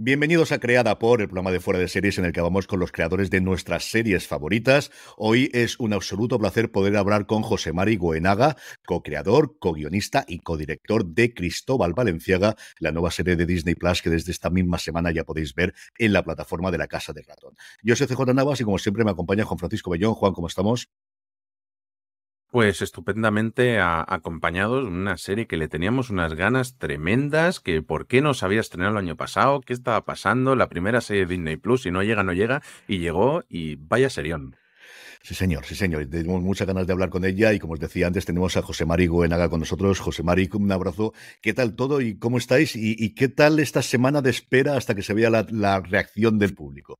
Bienvenidos a Creada por el programa de Fuera de Series en el que vamos con los creadores de nuestras series favoritas. Hoy es un absoluto placer poder hablar con José Mari Goenaga, co-creador, co-guionista y co-director de Cristóbal Valenciaga, la nueva serie de Disney Plus que desde esta misma semana ya podéis ver en la plataforma de la Casa del Ratón. Yo soy CJ Navas y como siempre me acompaña Juan Francisco Bellón. Juan, ¿cómo estamos? Pues estupendamente acompañados, una serie que le teníamos unas ganas tremendas, que por qué no se había el año pasado, qué estaba pasando, la primera serie de Disney Plus, si no llega, no llega, y llegó y vaya serión. Sí, señor, sí, señor. Tenemos muchas ganas de hablar con ella y como os decía antes, tenemos a José en Goenaga con nosotros. José Mari, un abrazo. ¿Qué tal todo y cómo estáis? ¿Y, qué tal esta semana de espera hasta que se vea la reacción del público?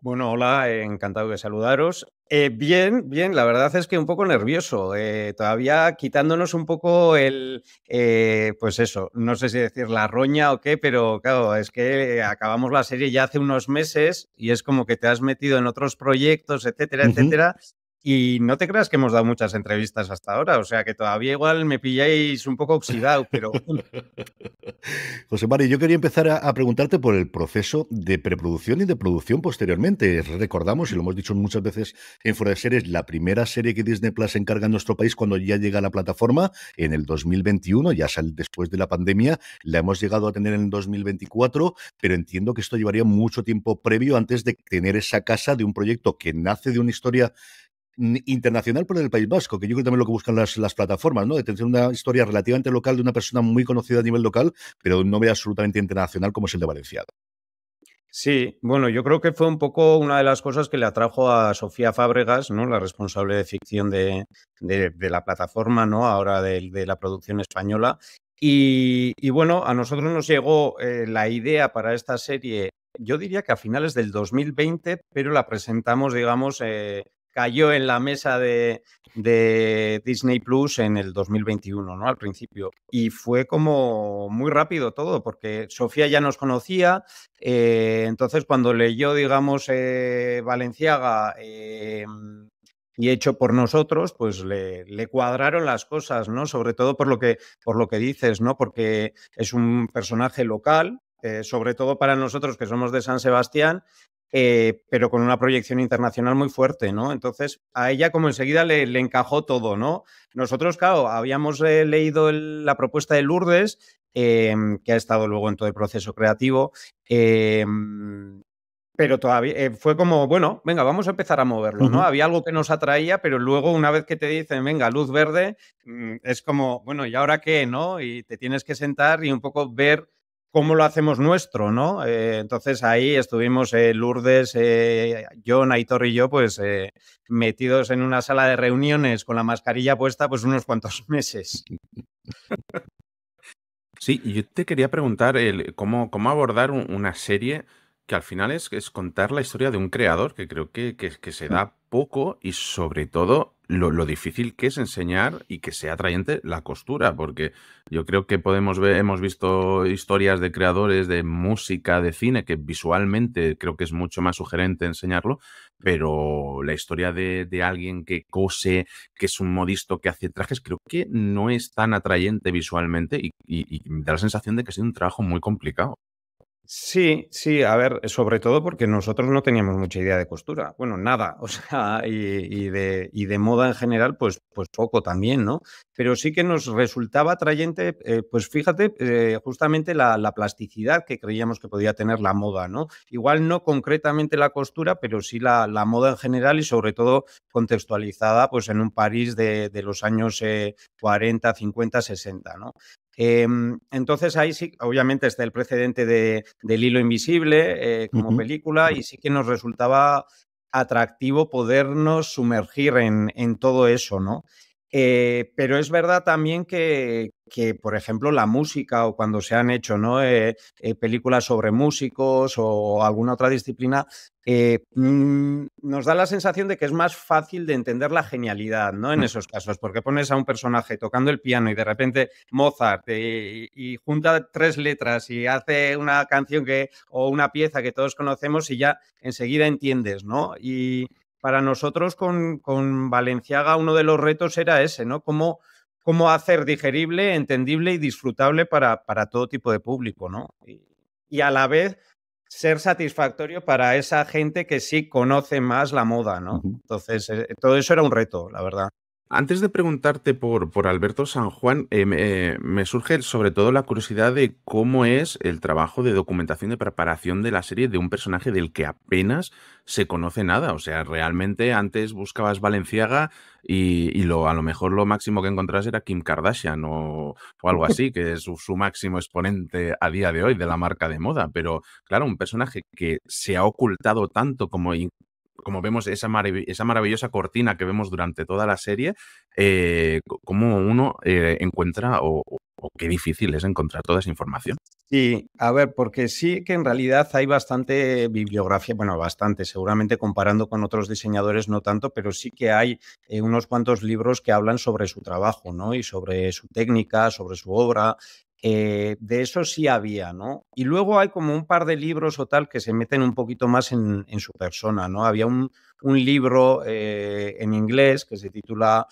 Bueno, hola, encantado de saludaros. Eh, bien, bien, la verdad es que un poco nervioso, eh, todavía quitándonos un poco el, eh, pues eso, no sé si decir la roña o qué, pero claro, es que acabamos la serie ya hace unos meses y es como que te has metido en otros proyectos, etcétera, etcétera, y no te creas que hemos dado muchas entrevistas hasta ahora, o sea que todavía igual me pilláis un poco oxidado, pero... José Mario, yo quería empezar a, preguntarte por el proceso de preproducción y de producción posteriormente. Recordamos, y lo hemos dicho muchas veces en Fuera de Series, la primera serie que Disney Plus encarga en nuestro país cuando ya llega a la plataforma en el 2021, ya sale después de la pandemia, la hemos llegado a tener en el 2024, pero entiendo que esto llevaría mucho tiempo previo antes de tener esa casa de un proyecto que nace de una historia internacional por el País Vasco, que yo creo también lo que buscan las, plataformas, ¿no? De tener una historia relativamente local de una persona muy conocida a nivel local, pero no ve absolutamente internacional como es el de valenciano Sí, bueno, yo creo que fue un poco una de las cosas que le atrajo a Sofía Fábregas, ¿no? La responsable de ficción de, de, la plataforma, ¿no? Ahora de, la producción española. Y, bueno, a nosotros nos llegó eh, la idea para esta serie, yo diría que a finales del 2020, pero la presentamos, digamos, eh, cayó en la mesa de, Disney Plus en el 2021, ¿no? Al principio. Y fue como muy rápido todo, porque Sofía ya nos conocía, eh, entonces cuando leyó, digamos, eh, Valenciaga... Eh, y hecho por nosotros, pues le, cuadraron las cosas, ¿no? Sobre todo por lo que, por lo que dices, ¿no? Porque es un personaje local, sobre todo para nosotros que somos de San Sebastián, eh, pero con una proyección internacional muy fuerte, ¿no? Entonces, a ella como enseguida le, encajó todo, ¿no? Nosotros, claro, habíamos eh, leído la propuesta de Lourdes, em, que ha estado luego en todo el proceso creativo, em, pero todavía eh, fue como, bueno, venga, vamos a empezar a moverlo, ¿no? Había algo que nos atraía, pero luego una vez que te dicen, venga, luz verde, mm, es como, bueno, ¿y ahora qué, no? Y te tienes que sentar y un poco ver cómo lo hacemos nuestro, ¿no? Eh, entonces ahí estuvimos eh, Lourdes, eh, John, Aitor y yo, pues eh, metidos en una sala de reuniones con la mascarilla puesta, pues unos cuantos meses. Sí, yo te quería preguntar ¿cómo, abordar una serie que al final es, es, contar la historia de un creador que creo que, que se mm. da poco y sobre todo lo, difícil que es enseñar y que sea atrayente la costura, porque yo creo que podemos ver, hemos visto historias de creadores de música, de cine, que visualmente creo que es mucho más sugerente enseñarlo, pero la historia de, alguien que cose, que es un modisto que hace trajes, creo que no es tan atrayente visualmente y, da la sensación de que ha sido un trabajo muy complicado. Sí, sí, a ver, sobre todo porque nosotros no teníamos mucha idea de costura, bueno, nada, o sea, y, de, y de, moda en general, pues, pues poco también, ¿no? Pero sí que nos resultaba atrayente, eh, pues fíjate, eh, justamente la, plasticidad que creíamos que podía tener la moda, ¿no? Igual no concretamente la costura, pero sí la, moda en general y sobre todo contextualizada, pues en un París de, los años 40, 50, 60, ¿no? Em, entonces ahí sí, obviamente está el precedente de, del hilo invisible eh, como película y sí que nos resultaba atractivo podernos sumergir en, en todo eso, ¿no? Eh, pero es verdad también que, que, por ejemplo, la música o cuando se han hecho ¿no? Eh, eh, películas sobre músicos o alguna otra disciplina, mm, nos da la sensación de que es más fácil de entender la genialidad ¿no? en mm. esos casos, porque pones a un personaje tocando el piano y de repente Mozart y, y junta tres letras y hace una canción que, o una pieza que todos conocemos y ya enseguida entiendes, ¿no? Y, para nosotros con, con, Valenciaga uno de los retos era ese, ¿no? Cómo, cómo hacer digerible, entendible y disfrutable para, para todo tipo de público, ¿no? Y, a la vez ser satisfactorio para esa gente que sí conoce más la moda, ¿no? Entonces, eh, todo eso era un reto, la verdad. Antes de preguntarte por, por Alberto San Juan, eh, eh, me, surge sobre todo la curiosidad de cómo es el trabajo de documentación de preparación de la serie de un personaje del que apenas se conoce nada. O sea, realmente antes buscabas Valenciaga y, lo, a lo mejor lo máximo que encontrabas era Kim Kardashian o, algo así, que es su máximo exponente a día de hoy de la marca de moda. Pero claro, un personaje que se ha ocultado tanto como como vemos esa, maravillosa cortina que vemos durante toda la serie, eh, cómo uno eh, encuentra o, qué difícil es encontrar toda esa información. Sí, a ver, porque sí que en realidad hay bastante bibliografía, bueno, bastante, seguramente comparando con otros diseñadores no tanto, pero sí que hay eh, unos cuantos libros que hablan sobre su trabajo, ¿no? Y sobre su técnica, sobre su obra, eh, de eso sí había, ¿no? Y luego hay como un par de libros o tal que se meten un poquito más en, su persona, ¿no? Había un, libro eh, en inglés que se titula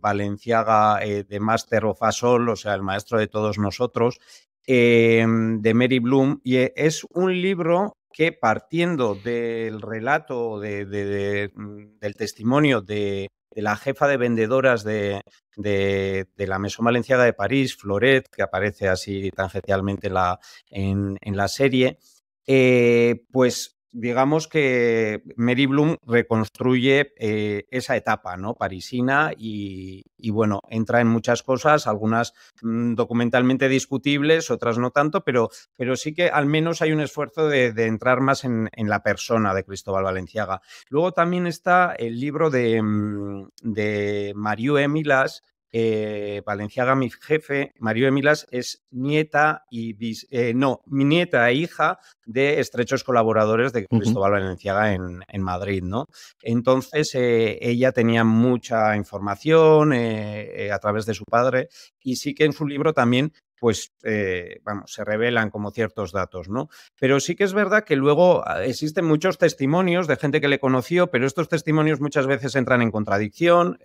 Valenciaga eh, de Master of All, o sea, el maestro de todos nosotros, de Mary Bloom, y es un libro que partiendo del relato, mm, del testimonio de, de la jefa de vendedoras de, la meso Valenciaga de París, Floret, que aparece así tangencialmente en la, en, la serie, eh, pues digamos que Mary Bloom reconstruye eh, esa etapa ¿no? parisina y, bueno, entra en muchas cosas, algunas mm, documentalmente discutibles, otras no tanto, pero, sí que al menos hay un esfuerzo de, entrar más en, la persona de Cristóbal Valenciaga. Luego también está el libro de, mm, de Mario Emilas, eh, valenciaga, mi jefe, Mario Emilas, es nieta y eh, no, mi nieta e hija de estrechos colaboradores de Cristóbal Valenciaga en, Madrid, ¿no? Entonces eh, ella tenía mucha información a través de su padre y sí que en su libro también pues vamos, se revelan como ciertos datos, ¿no? Pero sí que es verdad que luego ah, existen muchos testimonios de gente que le conoció, pero estos testimonios muchas veces entran en contradicción.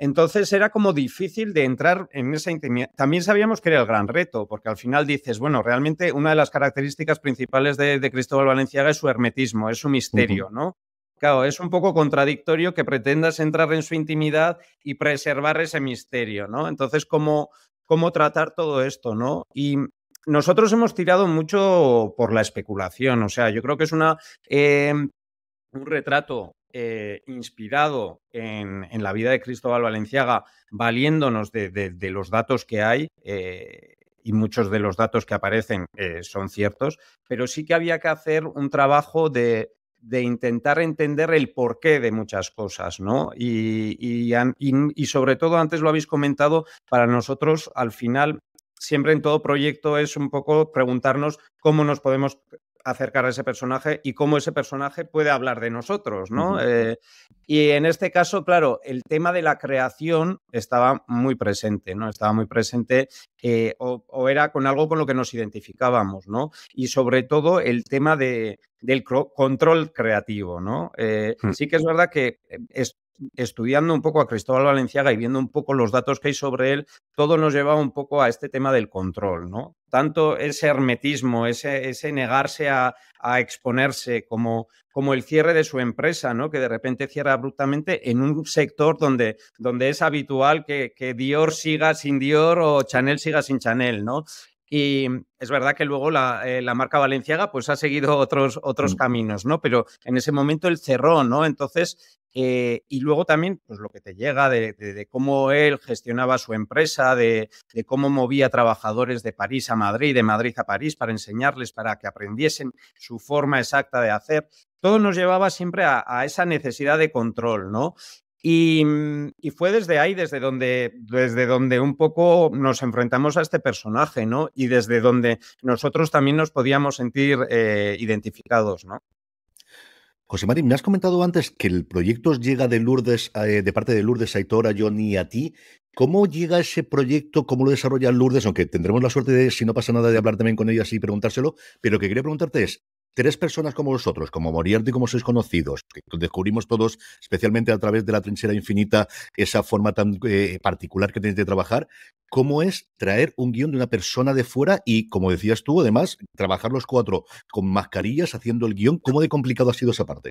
Entonces era como difícil de entrar en esa intimidad. También sabíamos que era el gran reto, porque al final dices, bueno, realmente una de las características principales de, Cristóbal Valenciaga es su hermetismo, es su misterio, ¿no? Claro, es un poco contradictorio que pretendas entrar en su intimidad y preservar ese misterio, ¿no? Entonces, ¿cómo, cómo tratar todo esto, ¿no? Y nosotros hemos tirado mucho por la especulación, o sea, yo creo que es una... Eh, un retrato eh, inspirado en, la vida de Cristóbal Valenciaga, valiéndonos de, los datos que hay, eh, y muchos de los datos que aparecen eh, son ciertos, pero sí que había que hacer un trabajo de, intentar entender el porqué de muchas cosas, ¿no? y, sobre todo, antes lo habéis comentado, para nosotros al final... Siempre en todo proyecto es un poco preguntarnos cómo nos podemos acercar a ese personaje y cómo ese personaje puede hablar de nosotros, ¿no? Eh, y en este caso, claro, el tema de la creación estaba muy presente, ¿no? Estaba muy presente eh, o, era con algo con lo que nos identificábamos, ¿no? Y sobre todo el tema de, del control creativo, ¿no? Eh, hmm. Sí que es verdad que eh, estudiando un poco a Cristóbal Valenciaga y viendo un poco los datos que hay sobre él, todo nos lleva un poco a este tema del control, ¿no? Tanto ese hermetismo, ese, negarse a, exponerse como, el cierre de su empresa, ¿no? Que de repente cierra abruptamente en un sector donde, es habitual que, que Dior siga sin Dior o Chanel siga sin Chanel, ¿no? Y es verdad que luego eh, la, marca Valenciaga pues ha seguido otros, otros mm. caminos, ¿no? Pero en ese momento él cerró, ¿no? Entonces, eh, y luego también pues lo que te llega de, cómo él gestionaba su empresa, de, cómo movía trabajadores de París a Madrid, de Madrid a París para enseñarles, para que aprendiesen su forma exacta de hacer. Todo nos llevaba siempre a, a esa necesidad de control, ¿no? Mm, y, fue desde ahí, desde donde, desde donde un poco nos enfrentamos a este personaje, ¿no? Y desde donde nosotros también nos podíamos sentir eh, identificados, ¿no? José Mari, me has comentado antes que el proyecto llega de Lourdes, eh, de parte de Lourdes a Johnny y a ti. ¿Cómo llega ese proyecto? ¿Cómo lo desarrolla Lourdes? Aunque tendremos la suerte de, si no pasa nada, de hablar también con ella y preguntárselo. Pero lo que quería preguntarte es, tres personas como vosotros, como Moriarty, como sois conocidos, que descubrimos todos, especialmente a través de la trinchera infinita, esa forma tan eh, particular que tenéis de trabajar, ¿cómo es traer un guión de una persona de fuera y, como decías tú, además, trabajar los cuatro con mascarillas haciendo el guión? ¿Cómo de complicado ha sido esa parte?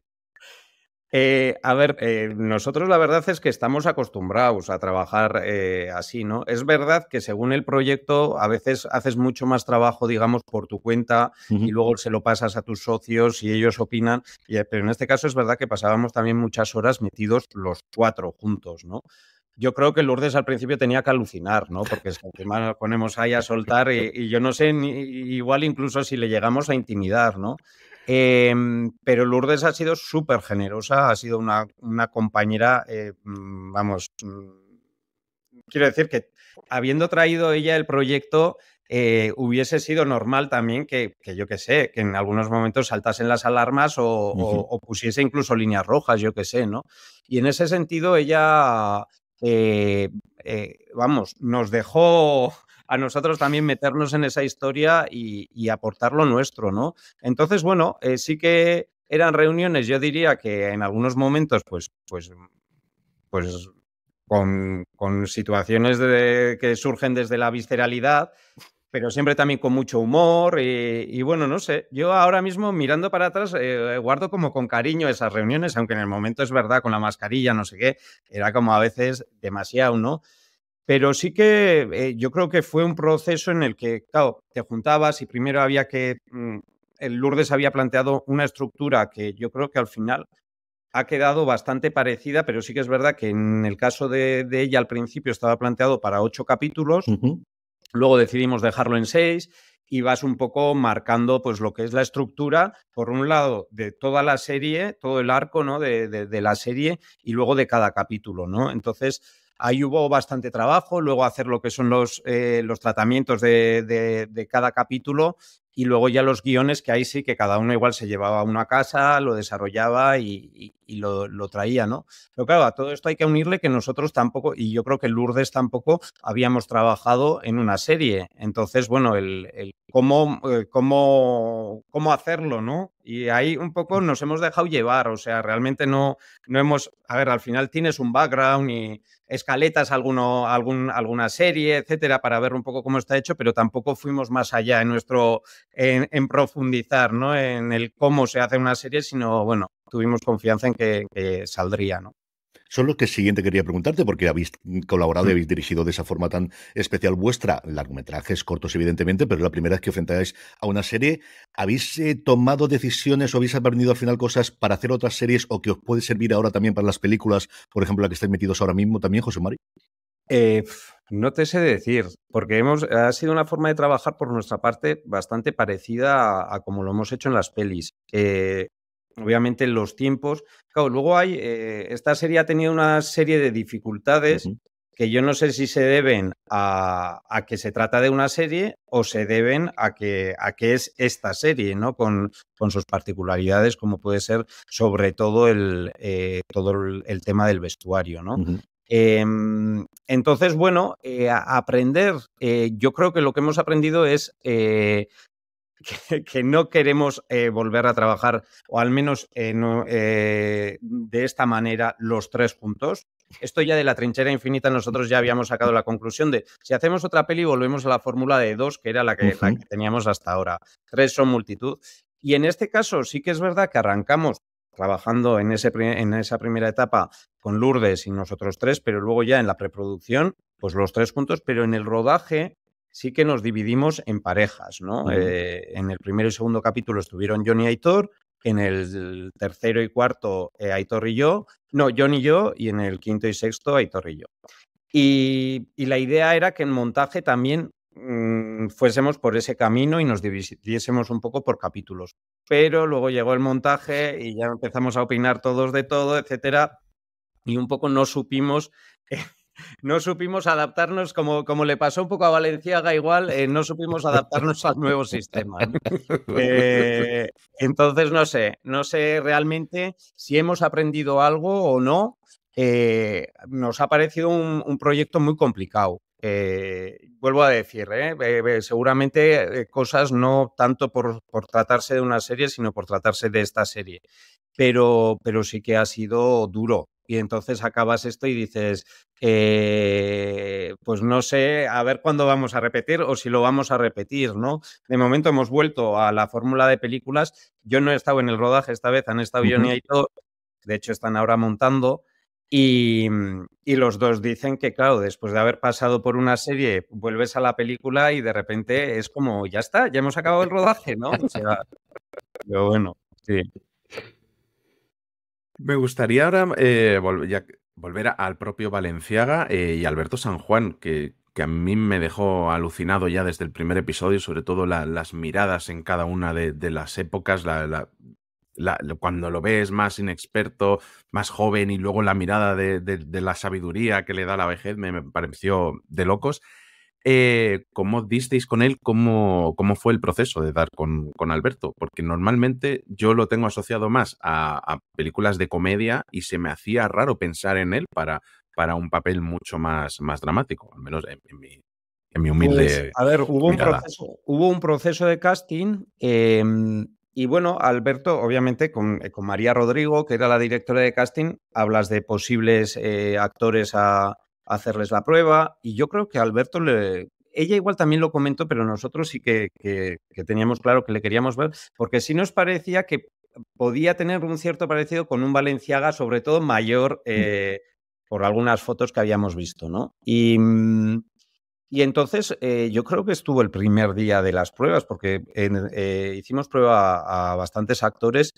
Eh, a ver, eh, nosotros la verdad es que estamos acostumbrados a trabajar eh, así, ¿no? Es verdad que según el proyecto a veces haces mucho más trabajo, digamos, por tu cuenta y luego se lo pasas a tus socios y ellos opinan, pero en este caso es verdad que pasábamos también muchas horas metidos los cuatro juntos, ¿no? yo creo que Lourdes al principio tenía que alucinar, ¿no? Porque es que ponemos ahí a soltar y, yo no sé, ni, igual incluso si le llegamos a intimidar, ¿no? Em, pero Lourdes ha sido súper generosa, ha sido una, compañera, eh, mm, vamos, mm, quiero decir que habiendo traído ella el proyecto, eh, hubiese sido normal también que, yo que sé, que en algunos momentos saltasen las alarmas o, pusiese incluso líneas rojas, yo que sé, ¿no? Y en ese sentido ella, eh, vamos, nos dejó a nosotros también meternos en esa historia y, aportar lo nuestro, ¿no? Entonces, bueno, eh, sí que eran reuniones, yo diría que en algunos momentos, pues, pues, pues con, con situaciones que surgen desde la visceralidad, pero siempre también con mucho humor y, bueno, no sé, yo ahora mismo mirando para atrás eh, guardo como con cariño esas reuniones, aunque en el momento es verdad, con la mascarilla, no sé qué, era como a veces demasiado, ¿no? Pero sí que eh, yo creo que fue un proceso en el que, te juntabas y primero había que... Mm, el Lourdes había planteado una estructura que yo creo que al final ha quedado bastante parecida, pero sí que es verdad que en el caso de, ella al principio estaba planteado para ocho capítulos, luego decidimos dejarlo en seis y vas un poco marcando pues lo que es la estructura, por un lado, de toda la serie, todo el arco ¿no? de, de la serie y luego de cada capítulo, ¿no? Entonces, Ahí hubo bastante trabajo, luego hacer lo que son los, eh, los tratamientos de, cada capítulo y luego ya los guiones, que ahí sí que cada uno igual se llevaba a una casa, lo desarrollaba y, lo, lo, traía, ¿no? Pero claro, a todo esto hay que unirle que nosotros tampoco, y yo creo que Lourdes tampoco, habíamos trabajado en una serie. Entonces, bueno, el, el cómo, eh, cómo, hacerlo, ¿no? Y ahí un poco mm. nos hemos dejado llevar, o sea, realmente no, no hemos, a ver, al final tienes un background y escaletas, alguno, algún, alguna serie, etcétera, para ver un poco cómo está hecho, pero tampoco fuimos más allá en nuestro, en, profundizar, ¿no? En el cómo se hace una serie, sino, bueno, tuvimos confianza en que, que saldría, ¿no? Son los que siguiente quería preguntarte, porque habéis colaborado y mm. habéis dirigido de esa forma tan especial vuestra, largometrajes cortos, evidentemente, pero la primera vez que enfrentáis a una serie. ¿Habéis eh, tomado decisiones o habéis aprendido al final cosas para hacer otras series o que os puede servir ahora también para las películas, por ejemplo, la que estáis metidos ahora mismo también, José Mari? Eh, no te sé decir, porque hemos, ha sido una forma de trabajar por nuestra parte bastante parecida a, como lo hemos hecho en las pelis obviamente los tiempos. luego hay, eh, esta serie ha tenido una serie de dificultades que yo no sé si se deben a, que se trata de una serie o se deben a que, a es esta serie, ¿no? Con, con sus particularidades, como puede ser sobre todo el, eh, todo el, tema del vestuario, ¿no? Em, entonces, bueno, eh, aprender, yo creo que lo que hemos aprendido es que, no queremos eh, volver a trabajar, o al menos eh, eh, de esta manera los tres juntos. Esto ya de la trinchera infinita, nosotros ya habíamos sacado la conclusión de si hacemos otra peli, volvemos a la fórmula de dos, que era la que, teníamos hasta ahora. Tres son multitud. Y en este caso sí que es verdad que arrancamos trabajando en, en esa primera etapa con Lourdes y nosotros tres, pero luego ya en la preproducción, pues los tres juntos, pero en el rodaje sí que nos dividimos en parejas, ¿no? Eh, en el primero y segundo capítulo estuvieron Johnny y Aitor, en el tercero y cuarto eh, Aitor y yo, no, John y yo, y en el quinto y sexto Aitor y yo. Y, la idea era que en montaje también mm, fuésemos por ese camino y nos dividiésemos un poco por capítulos. Pero luego llegó el montaje y ya empezamos a opinar todos de todo, etcétera, y un poco no supimos no supimos adaptarnos, como, le pasó un poco a Valenciaga igual, eh, no supimos adaptarnos al nuevo sistema. Eh, entonces, no sé, no sé realmente si hemos aprendido algo o no. Eh, nos ha parecido un, proyecto muy complicado. vuelvo a decir, seguramente cosas no tanto por, tratarse de una serie, sino por tratarse de esta serie. pero, sí que ha sido duro y entonces acabas esto y dices, eh, pues no sé, a ver cuándo vamos a repetir o si lo vamos a repetir, ¿no? De momento hemos vuelto a la fórmula de películas. Yo no he estado en el rodaje esta vez, han estado yo y todo. De hecho, están ahora montando. Mm, y, los dos dicen que, claro, después de haber pasado por una serie, vuelves a la película y de repente es como, ya está, ya hemos acabado el rodaje, ¿no? pero bueno, sí. Me gustaría ahora eh, volver, al propio Valenciaga eh, y Alberto San Juan, que, que, a mí me dejó alucinado ya desde el primer episodio, sobre todo las miradas en cada una de, las épocas, la, cuando lo ves más inexperto, más joven y luego la mirada de, la sabiduría que le da la vejez, me pareció de locos. Eh, cómo disteis con él, cómo, cómo fue el proceso de dar con, con Alberto, porque normalmente yo lo tengo asociado más a, películas de comedia y se me hacía raro pensar en él para, para un papel mucho más, más dramático, al menos en, mi, pues, humilde. a ver, hubo un, proceso, hubo un, proceso, de casting. Em, y bueno, Alberto, obviamente, con, eh, con, María Rodrigo, que era la directora de casting, hablas de posibles eh, actores a, hacerles la prueba. Y yo creo que Alberto le... Ella igual también lo comentó, pero nosotros sí que, que, teníamos claro que le queríamos ver, porque sí nos parecía que podía tener un cierto parecido con un Valenciaga, sobre todo mayor, mm. eh, por algunas fotos que habíamos visto, ¿no? Y, mm, y entonces eh, yo creo que estuvo el primer día de las pruebas, porque eh, hicimos prueba a, bastantes actores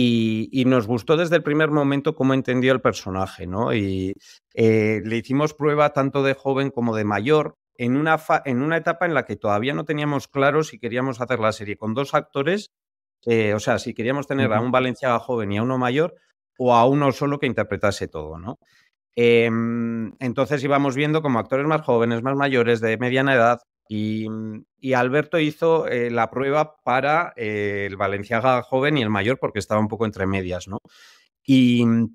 y, nos gustó desde el primer momento cómo entendió el personaje, ¿no? Y eh, le hicimos prueba tanto de joven como de mayor. En una, en una etapa en la que todavía no teníamos claro si queríamos hacer la serie con dos actores, eh, o sea, si queríamos tener a un Valenciaga joven y a uno mayor, o a uno solo que interpretase todo, ¿no? Em, entonces íbamos viendo como actores más jóvenes, más mayores, de mediana edad, Mm, y, Alberto hizo eh, la prueba para eh, el Valenciaga joven y el mayor, porque estaba un poco entre medias, ¿no? Y, mm,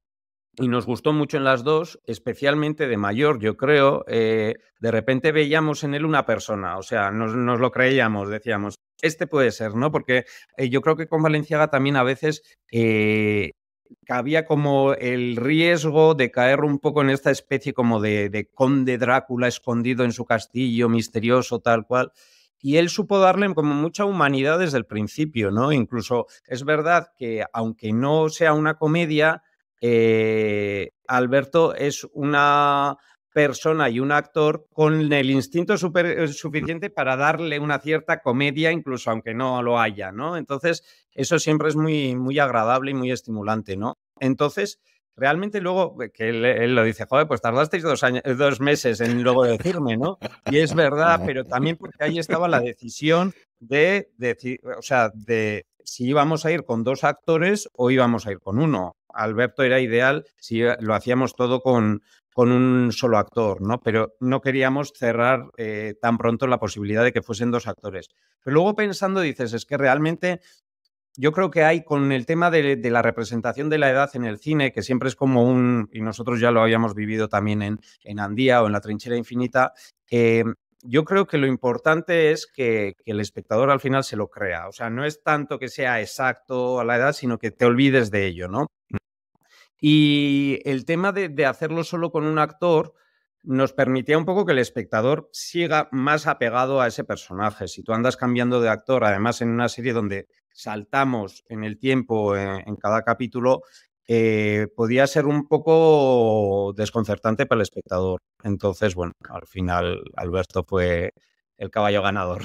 nos gustó mucho en las dos, especialmente de mayor, yo creo. Eh, de repente veíamos en él una persona, o sea, nos, nos lo creíamos, decíamos, este puede ser, ¿no? Porque yo creo que con Valenciaga también a veces había como el riesgo de caer un poco en esta especie como de, conde Drácula escondido en su castillo, misterioso, tal cual. Y él supo darle como mucha humanidad desde el principio, ¿no? Incluso es verdad que aunque no sea una comedia, eh, Alberto es una persona y un actor con el instinto eh, suficiente para darle una cierta comedia, incluso aunque no lo haya, ¿no? Entonces, eso siempre es muy, muy agradable y muy estimulante, ¿no? Entonces, realmente luego, eh, que él, lo dice, joder, pues tardasteis dos, años, eh, dos meses en luego decirme, ¿no? Y es verdad, pero también porque ahí estaba la decisión de, decir o sea, de si íbamos a ir con dos actores o íbamos a ir con uno. Alberto era ideal si eh, lo hacíamos todo con, con un solo actor, ¿no? Pero no queríamos cerrar tan pronto la posibilidad de que fuesen dos actores. Pero luego pensando dices, es que realmente yo creo que hay con el tema de, la representación de la edad en el cine, que siempre es como un, y nosotros ya lo habíamos vivido también en, Andía o en La Trinchera Infinita, mm, yo creo que lo importante es que, el espectador al final se lo crea. O sea, no es tanto que sea exacto a la edad, sino que te olvides de ello, ¿no? Y el tema de hacerlo solo con un actor, nos permitía un poco que el espectador siga más apegado a ese personaje. Si tú andas cambiando de actor, además en una serie donde saltamos en el tiempo eh, en, cada capítulo, eh, podía ser un poco desconcertante para el espectador. Entonces, bueno, al final Alberto fue el caballo ganador.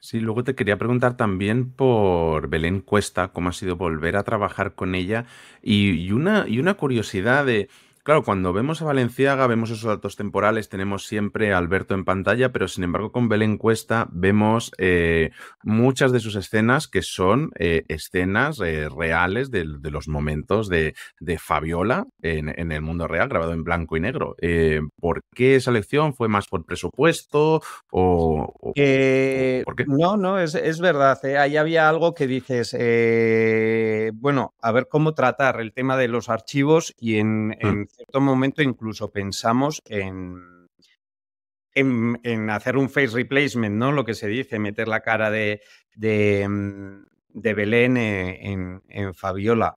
Sí, luego te quería preguntar también por Belén Cuesta, cómo ha sido volver a trabajar con ella y una, y una curiosidad de... Claro, cuando vemos a Valenciaga, vemos esos datos temporales, tenemos siempre a Alberto en pantalla, pero sin embargo con Belén Cuesta vemos eh, muchas de sus escenas que son eh, escenas eh, reales de, los momentos de, Fabiola en, el mundo real, grabado en blanco y negro. ¿Por qué esa elección fue más por presupuesto o, por No, no, es, verdad. Ahí había algo que dices, bueno, a ver cómo tratar el tema de los archivos y en mm. En cierto momento incluso pensamos en, en, hacer un face replacement, ¿no? Lo que se dice, meter la cara de, de, mm, Belén eh, en, Fabiola.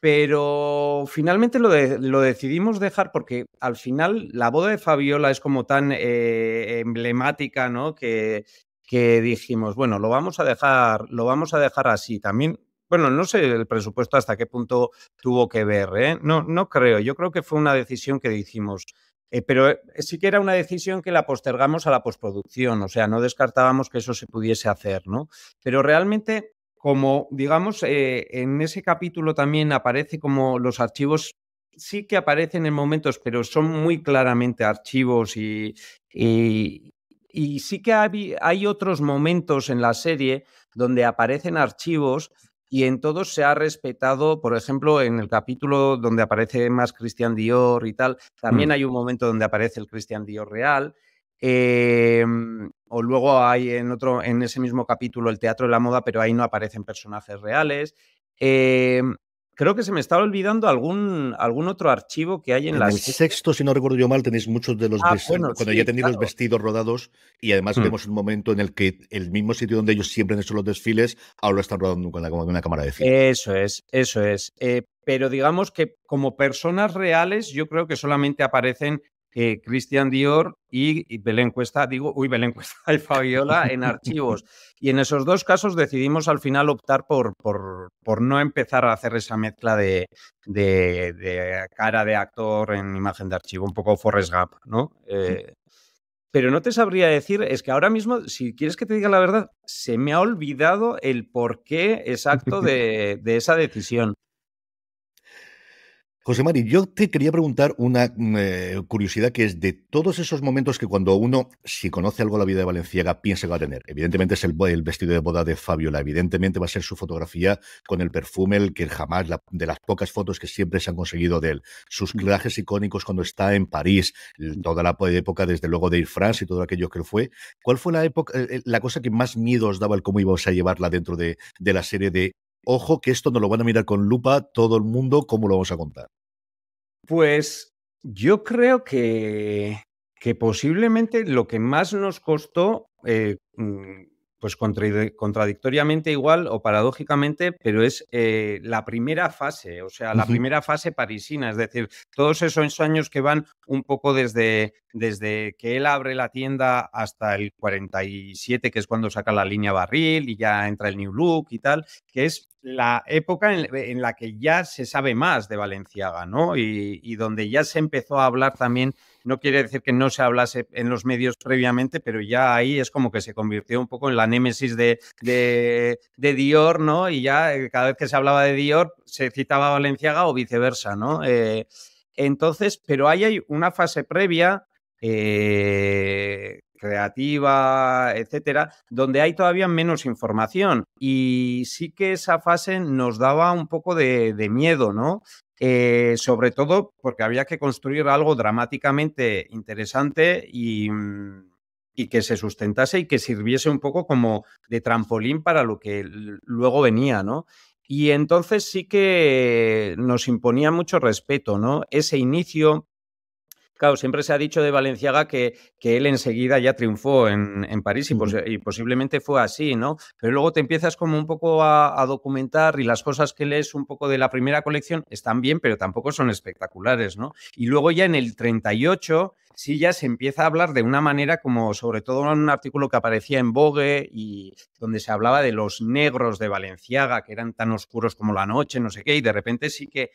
Pero finalmente lo, decidimos dejar porque al final la boda de Fabiola es como tan eh, emblemática, ¿no? Que, que dijimos, bueno, lo vamos a dejar, lo vamos a dejar así. También bueno, no sé el presupuesto hasta qué punto tuvo que ver, ¿eh? No, no creo. Yo creo que fue una decisión que hicimos. Eh, pero eh, sí que era una decisión que la postergamos a la postproducción, o sea, no descartábamos que eso se pudiese hacer, ¿no? Pero realmente, como digamos, en ese capítulo también aparece como los archivos sí que aparecen en momentos, pero son muy claramente archivos y, sí que hay, otros momentos en la serie donde aparecen archivos y en todos se ha respetado, por ejemplo, en el capítulo donde aparece más Christian Dior y tal, también mm. hay un momento donde aparece el Christian Dior real. Em, o luego hay en otro, en ese mismo capítulo el teatro de la moda, pero ahí no aparecen personajes reales. Em, creo que se me estaba olvidando algún, algún otro archivo que hay en, en la. En sexto, si no recuerdo yo mal, tenéis muchos de los ah, cuando ya tenéis los vestidos rodados y además mm. vemos un momento en el que el mismo sitio donde ellos siempre han hecho los desfiles, ahora lo están rodando con, una cámara de cine. Eso es, eso es. Eh, pero digamos que como personas reales, yo creo que solamente aparecen eh, Cristian Dior y, Belencuesta Belén Cuesta, digo, uy, Belén Cuesta y Fabiola en archivos. Y en esos dos casos decidimos al final optar por, por, no empezar a hacer esa mezcla de, cara de actor en imagen de archivo, un poco Forrest Gump, ¿no? Eh, pero no te sabría decir, es que ahora mismo, si quieres que te diga la verdad, se me ha olvidado el porqué exacto de, de esa decisión. José Mari, yo te quería preguntar una mm, eh, curiosidad que es de todos esos momentos que cuando uno, si conoce algo de la vida de Valenciaga, piensa que va a tener. Evidentemente es el, vestido de boda de Fabiola, evidentemente va a ser su fotografía con el perfume, el que jamás, de las pocas fotos que siempre se han conseguido de él. Sus trajes mm. icónicos cuando está en París, mm. toda la época, desde luego, de Ir France y todo aquello que fue. ¿Cuál fue la época, eh, eh, la cosa que más miedo os daba el cómo íbamos a llevarla dentro de la serie de ojo que esto nos lo van a mirar con lupa todo el mundo, ¿cómo lo vamos a contar? Pues yo creo que, que posiblemente lo que más nos costó eh, mm, pues contradictoriamente igual o paradójicamente, pero es eh, la primera fase, o sea, la primera fase parisina, es decir, todos esos años que van un poco desde, desde que él abre la tienda hasta el 47, que es cuando saca la línea barril y ya entra el New Look y tal, que es la época en, la que ya se sabe más de Valenciaga, ¿no? Y, y donde ya se empezó a hablar también no quiere decir que no se hablase en los medios previamente, pero ya ahí es como que se convirtió un poco en la némesis de, Dior, ¿no? Y ya eh, cada vez que se hablaba de Dior se citaba a Valenciaga o viceversa, ¿no? Eh, entonces, pero ahí hay una fase previa eh, creativa, etcétera, donde hay todavía menos información. Y sí que esa fase nos daba un poco de miedo, ¿no? Eh, sobre todo porque había que construir algo dramáticamente interesante y, mm, y, que se sustentase y que sirviese un poco como de trampolín para lo que luego venía, ¿no? Y entonces sí que nos imponía mucho respeto, ¿no? Ese inicio, Claro, siempre se ha dicho de Valenciaga que, que él enseguida ya triunfó en, París y, posiblemente fue así, ¿no? Pero luego te empiezas como un poco a, a, documentar y las cosas que lees un poco de la primera colección están bien, pero tampoco son espectaculares, ¿no? Y luego ya en el 38 sí ya se empieza a hablar de una manera como sobre todo en un artículo que aparecía en Vogue y donde se hablaba de los negros de Valenciaga, que eran tan oscuros como la noche, no sé qué, y de repente sí que,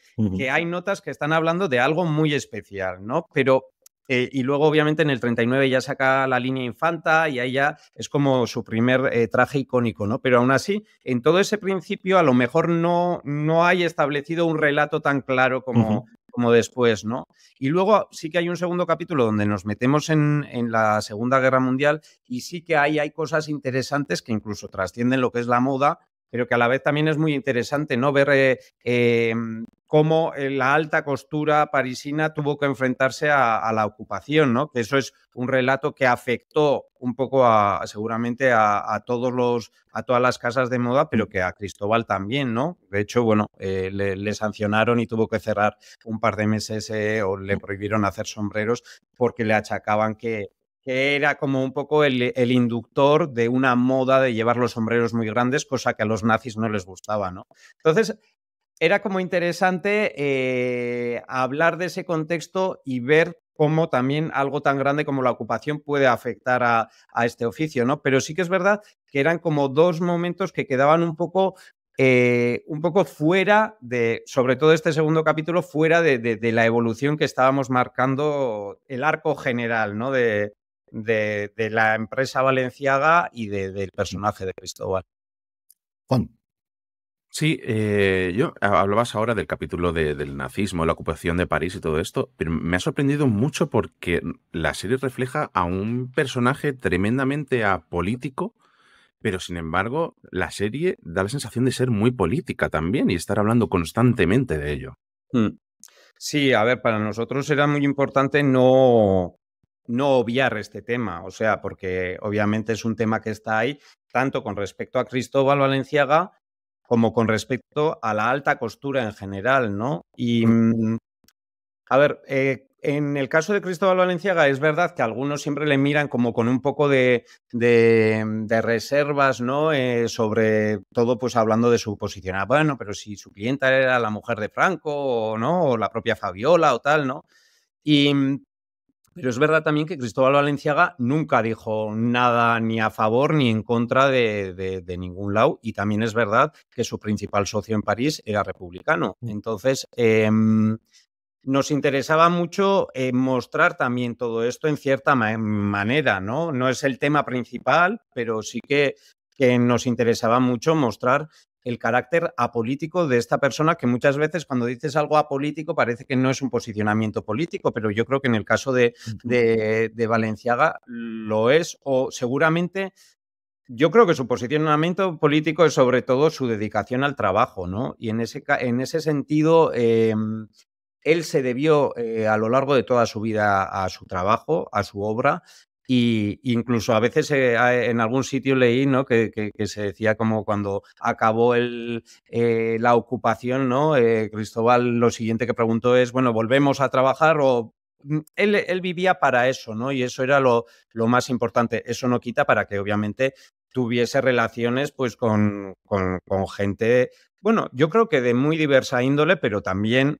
hay notas que están hablando de algo muy especial, ¿no? Pero eh, y luego, obviamente, en el 39 ya saca la línea Infanta y ahí ya es como su primer eh, traje icónico, ¿no? Pero aún así, en todo ese principio, a lo mejor no, no hay establecido un relato tan claro como, como después, ¿no? Y luego sí que hay un segundo capítulo donde nos metemos en, la Segunda Guerra Mundial y sí que ahí hay cosas interesantes que incluso trascienden lo que es la moda pero que a la vez también es muy interesante no ver eh, eh, cómo eh, la alta costura parisina tuvo que enfrentarse a, la ocupación, ¿no? que eso es un relato que afectó un poco seguramente a, todos los, a todas las casas de moda, pero que a Cristóbal también, ¿no? De hecho, bueno, le, le, sancionaron y tuvo que cerrar un par de meses o le prohibieron hacer sombreros porque le achacaban que, que era como un poco el, inductor de una moda de llevar los sombreros muy grandes, cosa que a los nazis no les gustaba, ¿no? Entonces, era como interesante eh, hablar de ese contexto y ver cómo también algo tan grande como la ocupación puede afectar a, este oficio, ¿no? Pero sí que es verdad que eran como dos momentos que quedaban un poco eh, un poco fuera de, sobre todo este segundo capítulo, fuera de, de la evolución que estábamos marcando el arco general ¿no? de, de, la empresa valenciaga y del personaje de Cristóbal. Juan. Sí, eh, yo ah, hablabas ahora del capítulo del nazismo, la ocupación de París y todo esto, pero me ha sorprendido mucho porque la serie refleja a un personaje tremendamente apolítico, pero sin embargo la serie da la sensación de ser muy política también y estar hablando constantemente de ello. Mm. Sí, a ver, para nosotros era muy importante no, no obviar este tema, o sea, porque obviamente es un tema que está ahí, tanto con respecto a Cristóbal Valenciaga como con respecto a la alta costura en general, ¿no? Y, mm, a ver, eh, en el caso de Cristóbal Valenciaga es verdad que algunos siempre le miran como con un poco de, mm, reservas, ¿no? Eh, sobre todo, pues hablando de su posición. Ah, bueno, pero si su clienta era la mujer de Franco o no, o la propia Fabiola o tal, ¿no? Y mm, pero es verdad también que Cristóbal Valenciaga nunca dijo nada ni a favor ni en contra de, ningún lado. Y también es verdad que su principal socio en París era republicano. Mm. Entonces, em, nos interesaba mucho eh, mostrar también todo esto en cierta manera, ¿no? No es el tema principal, pero sí que, que nos interesaba mucho mostrar el carácter apolítico de esta persona, que muchas veces cuando dices algo apolítico parece que no es un posicionamiento político, pero yo creo que en el caso de, de, Valenciaga lo es, o seguramente yo creo que su posicionamiento político es sobre todo su dedicación al trabajo, ¿no? Y en ese, en ese sentido, em, él se debió eh, a lo largo de toda su vida a su trabajo, a su obra, y incluso a veces eh, eh, en algún sitio leí ¿no? que, se decía como cuando acabó el, eh, la ocupación, ¿no? Cristóbal lo siguiente que preguntó es, bueno, ¿volvemos a trabajar o mm, él, vivía para eso, ¿no? Y eso era lo, más importante. Eso no quita para que obviamente tuviese relaciones pues con, gente, bueno, yo creo que de muy diversa índole, pero también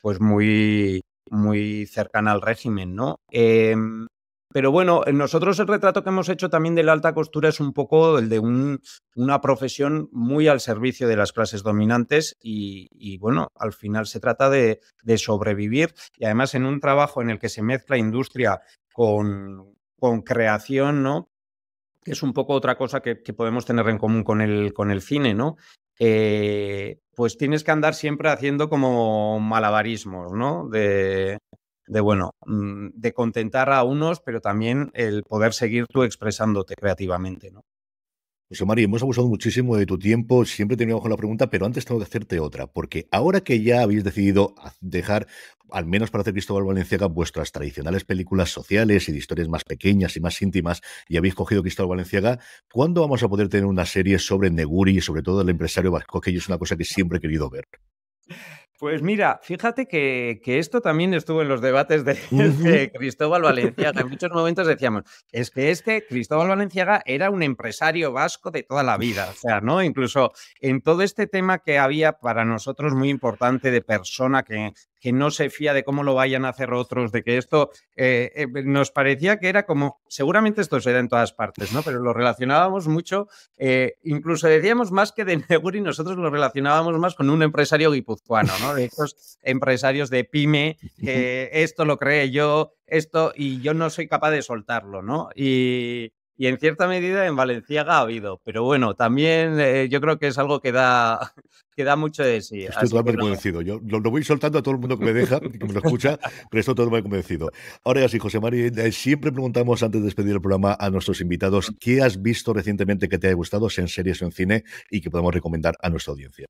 pues muy, muy cercana al régimen, ¿no? Em, pero bueno, eh, nosotros el retrato que hemos hecho también de la alta costura es un poco el de una profesión muy al servicio de las clases dominantes y, bueno, al final se trata de, sobrevivir y además en un trabajo en el que se mezcla industria con, creación, ¿no? Que es un poco otra cosa que, podemos tener en común con el, con el cine, ¿no? pues tienes que andar siempre haciendo como malabarismos, ¿no? De, de bueno, mm, de contentar a unos, pero también el poder seguir tú expresándote creativamente, ¿no? José María, hemos abusado muchísimo de tu tiempo, siempre teníamos con la pregunta, pero antes tengo que hacerte otra, porque ahora que ya habéis decidido dejar, al menos para hacer Cristóbal Valenciaga, vuestras tradicionales películas sociales y de historias más pequeñas y más íntimas, y habéis cogido Cristóbal Valenciaga, ¿cuándo vamos a poder tener una serie sobre Neguri y sobre todo el empresario vasco, que es una cosa que siempre he querido ver? Pues mira, fíjate que, esto también estuvo en los debates de, de, Cristóbal Valenciaga. En muchos momentos decíamos, es que este Cristóbal Valenciaga era un empresario vasco de toda la vida. O sea, ¿no? Incluso en todo este tema que había para nosotros muy importante de persona que que no se fía de cómo lo vayan a hacer otros, de que esto eh, eh, nos parecía que era como, seguramente esto se da en todas partes, ¿no? Pero lo relacionábamos mucho, eh, incluso decíamos más que de Neguri, nosotros lo relacionábamos más con un empresario guipuzcoano, ¿no? De esos empresarios de pyme, esto lo cree yo, esto, y yo no soy capaz de soltarlo, ¿no? Y, y en cierta medida en Valenciaga ha habido, pero bueno, también eh, yo creo que es algo que da, que da mucho de sí. Estoy totalmente convencido. lo, voy soltando a todo el mundo que me deja, que me lo escucha, pero estoy totalmente convencido. Ahora sí, José María, eh, siempre preguntamos antes de despedir el programa a nuestros invitados qué has visto recientemente que te haya gustado, sea en series o en cine, y que podamos recomendar a nuestra audiencia.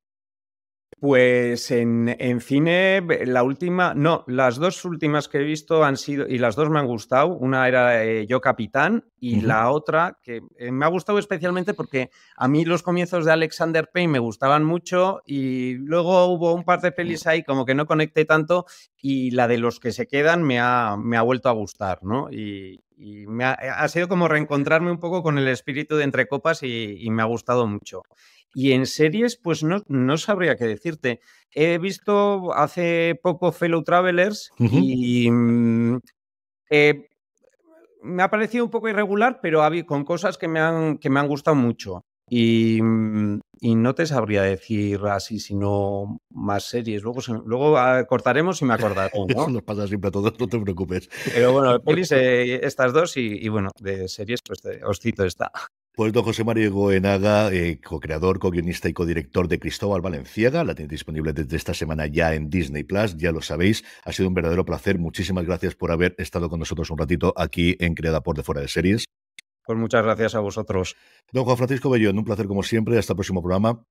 Pues en, en, cine, la última, no, las dos últimas que he visto han sido, y las dos me han gustado, una era eh, Yo Capitán y la otra que eh, me ha gustado especialmente porque a mí los comienzos de Alexander Payne me gustaban mucho y luego hubo un par de pelis ahí como que no conecté tanto y la de los que se quedan me ha, vuelto a gustar, ¿no? Y, eh, ha, sido como reencontrarme un poco con el espíritu de Entre Copas y me ha gustado mucho. Y en series, pues no, no sabría qué decirte. He visto hace poco Fellow Travelers y mm, eh, me ha parecido un poco irregular, pero con cosas que me han, que me han gustado mucho. Y, mm, no te sabría decir así, sino más series. Luego, luego ah, cortaremos y me acordaré. ¿no? pasa siempre a todos, no te preocupes. Pero bueno, eh, estas dos y, y, bueno, de series, pues eh, os cito esta. Pues don José María Goenaga, eh, co-creador, co-guionista y co-director de Cristóbal Valenciaga, la tiene disponible desde esta semana ya en Disney Plus, ya lo sabéis. Ha sido un verdadero placer. Muchísimas gracias por haber estado con nosotros un ratito aquí en Creada por de Fuera de Series. Pues muchas gracias a vosotros. Don Juan Francisco Bellón, un placer como siempre. Hasta el próximo programa.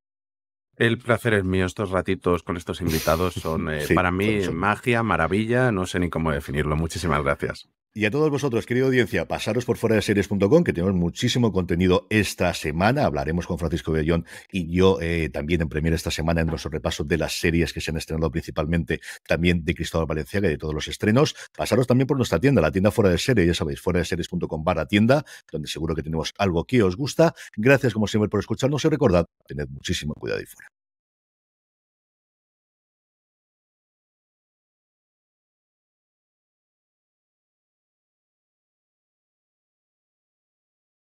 El placer es mío. Estos ratitos con estos invitados son eh, para mí magia, maravilla. No sé ni cómo definirlo. Muchísimas gracias. Y a todos vosotros, querida audiencia, pasaros por fuera de series.com, que tenemos muchísimo contenido esta semana. Hablaremos con Francisco Bellón y yo eh, también en Premier esta semana en nuestro repaso de las series que se han estrenado principalmente también de Cristóbal Valenciaga y de todos los estrenos. Pasaros también por nuestra tienda, la tienda fuera de serie, ya sabéis, fuera de series.com barra tienda, donde seguro que tenemos algo que os gusta. Gracias como siempre por escucharnos y recordad, tened muchísimo cuidado y fuera.